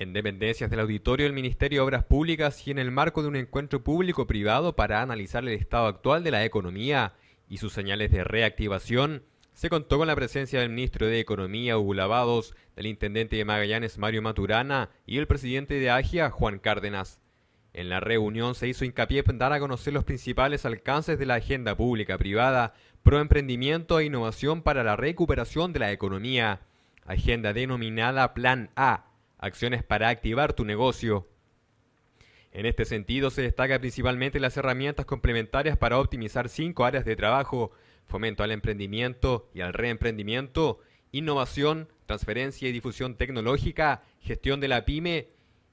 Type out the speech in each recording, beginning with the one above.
En dependencias del auditorio del Ministerio de Obras Públicas y en el marco de un encuentro público-privado para analizar el estado actual de la economía y sus señales de reactivación, se contó con la presencia del ministro de Economía, Hugo Lavados, del intendente de Magallanes, Mario Maturana, y el presidente de AGIA, Juan Cárdenas. En la reunión se hizo hincapié en dar a conocer los principales alcances de la agenda pública-privada, proemprendimiento e innovación para la recuperación de la economía, agenda denominada Plan A, acciones para activar tu negocio. En este sentido, se destaca principalmente las herramientas complementarias para optimizar cinco áreas de trabajo, fomento al emprendimiento y al reemprendimiento, innovación, transferencia y difusión tecnológica, gestión de la pyme,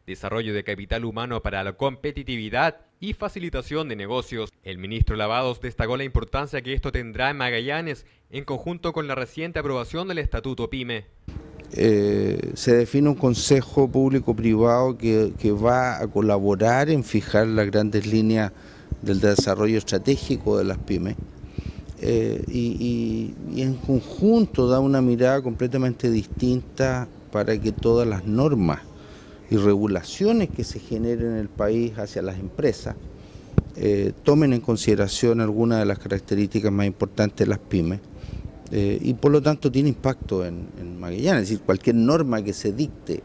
desarrollo de capital humano para la competitividad y facilitación de negocios. El ministro Lavados destacó la importancia que esto tendrá en Magallanes en conjunto con la reciente aprobación del Estatuto PYME. Eh, se define un consejo público-privado que, va a colaborar en fijar las grandes líneas del desarrollo estratégico de las pymes eh, y, en conjunto da una mirada completamente distinta para que todas las normas y regulaciones que se generen en el país hacia las empresas eh, tomen en consideración algunas de las características más importantes de las pymes. Eh, y por lo tanto tiene impacto en, en, Magallanes. Es decir, cualquier norma que se dicte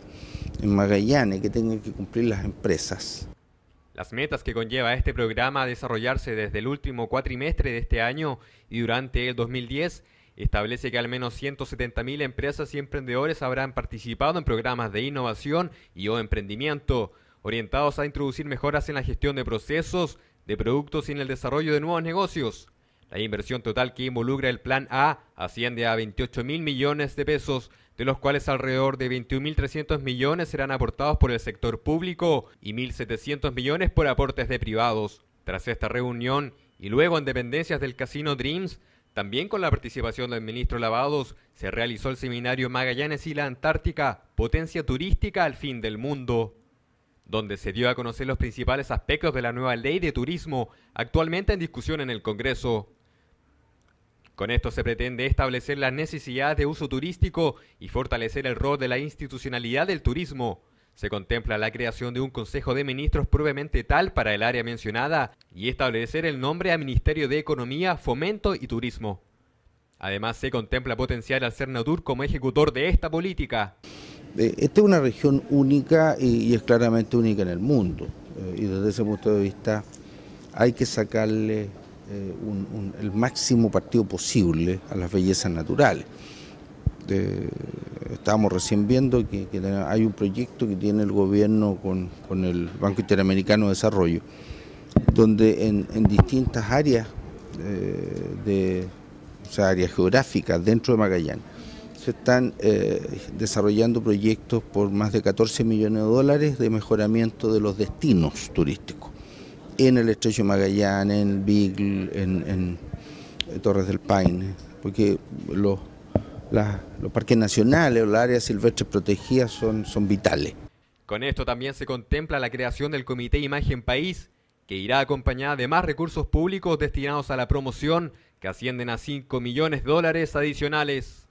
en Magallanes que tengan que cumplir las empresas. Las metas que conlleva este programa a desarrollarse desde el último cuatrimestre de este año y durante el 2010 establece que al menos 170.000 empresas y emprendedores habrán participado en programas de innovación y o emprendimiento, orientados a introducir mejoras en la gestión de procesos, de productos y en el desarrollo de nuevos negocios. La inversión total que involucra el plan A asciende a 28 mil millones de pesos, de los cuales alrededor de 21.300 millones serán aportados por el sector público y 1.700 millones por aportes de privados. Tras esta reunión y luego en dependencias del Casino Dreams, también con la participación del ministro Lavados, se realizó el seminario Magallanes y la Antártica, potencia turística al fin del mundo donde se dio a conocer los principales aspectos de la nueva ley de turismo actualmente en discusión en el Congreso. Con esto se pretende establecer las necesidad de uso turístico y fortalecer el rol de la institucionalidad del turismo. Se contempla la creación de un Consejo de Ministros propiamente tal para el área mencionada y establecer el nombre a Ministerio de Economía, Fomento y Turismo. Además, se contempla potenciar al Cernatur como ejecutor de esta política. Eh, esta es una región única y, es claramente única en el mundo. Eh, y desde ese punto de vista hay que sacarle eh, el máximo partido posible a las bellezas naturales. estábamos recién viendo que, hay un proyecto que tiene el gobierno con, el Banco Interamericano de Desarrollo, donde en, distintas áreas, eh, de, áreas geográficas dentro de Magallanes, se están eh, desarrollando proyectos por más de 14 millones de dólares de mejoramiento de los destinos turísticos en el Estrecho Magallanes, en el en, Torres del Paine, porque los, parques nacionales o las áreas silvestres protegidas son, son vitales. Con esto también se contempla la creación del Comité Imagen País, que irá acompañada de más recursos públicos destinados a la promoción, que ascienden a 5 millones de dólares adicionales.